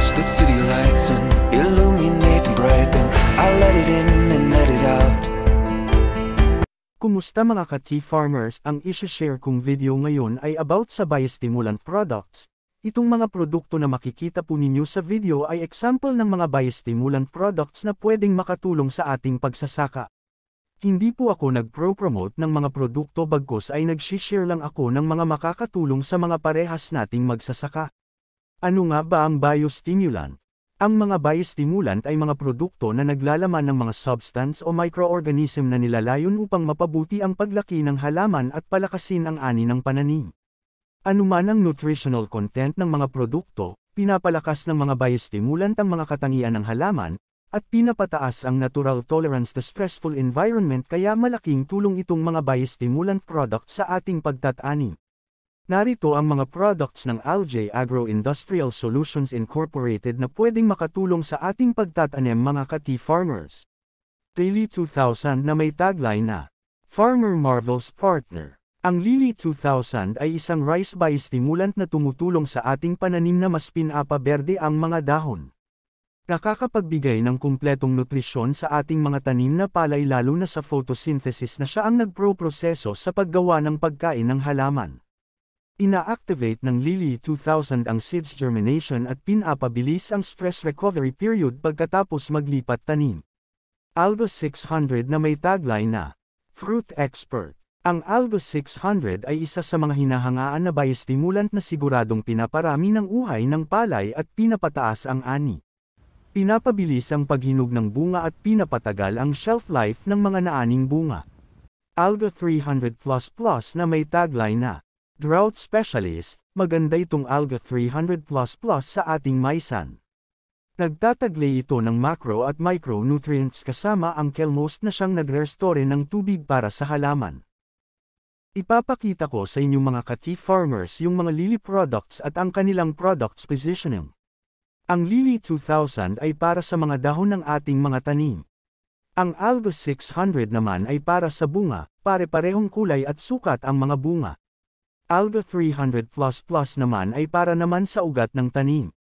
watch the city lights and illuminate and brighten I let it in and let it out Kumusta mga ka-tea farmers? Ang isi-share kong video ngayon ay about sa biostimulant products. Itong mga produkto na makikita po ninyo sa video ay example ng mga biostimulant products na pwedeng makatulong sa ating pagsasaka. Hindi po ako nagpro-promote ng mga produkto bagkos ay nag-share lang ako ng mga makakatulong sa mga parehas nating magsasaka. Ano nga ba ang biostimulant? Ang mga biostimulant ay mga produkto na naglalaman ng mga substance o microorganism na nilalayon upang mapabuti ang paglaki ng halaman at palakasin ang ani ng pananim. Anuman ang nutritional content ng mga produkto, pinapalakas ng mga biostimulant ang mga katangian ng halaman, at pinapataas ang natural tolerance to stressful environment kaya malaking tulong itong mga biostimulant product sa ating pagtatanim. Narito ang mga products ng LJ Agro Industrial Solutions Incorporated na pwedeng makatulong sa ating pagtatanim mga ka-tea farmers. Lily 2000 na may tagline na Farmer Marvel's Partner. Ang Lily 2000 ay isang rice biostimulant na tumutulong sa ating pananim na mas pinapaberde ang mga dahon. Nakakapagbigay ng kumpletong nutrisyon sa ating mga tanim na palay lalo na sa photosynthesis na siya ang nagproproseso sa paggawa ng pagkain ng halaman. Inaactivate activate ng Lily 2000 ang seeds germination at pinapabilis ang stress recovery period pagkatapos maglipat tanim. Aldo 600 na may tagline na Fruit Expert. Ang Aldo 600 ay isa sa mga hinahangaan na biostimulant na siguradong pinaparami ng uhay ng palay at pinapataas ang ani. Pinapabilis ang paghinog ng bunga at pinapatagal ang shelf life ng mga naaning bunga. Aldo 300 plus plus na may tagline na Drought Specialist, maganda itong Alga 300++ sa ating maisan. Nagtatagli ito ng macro at micronutrients kasama ang kelmos na siyang nagrestore ng tubig para sa halaman. Ipapakita ko sa inyong mga ka-tea farmers yung mga lily products at ang kanilang products positioning. Ang Lily 2000 ay para sa mga dahon ng ating mga tanim. Ang Alga 600 naman ay para sa bunga, pare-parehong kulay at sukat ang mga bunga. Alga 300++ naman ay para naman sa ugat ng tanim.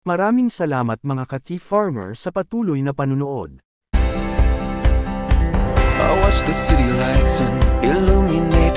Maraming salamat mga ka-tea farmer sa patuloy na panunood. I watch the city lights and illuminate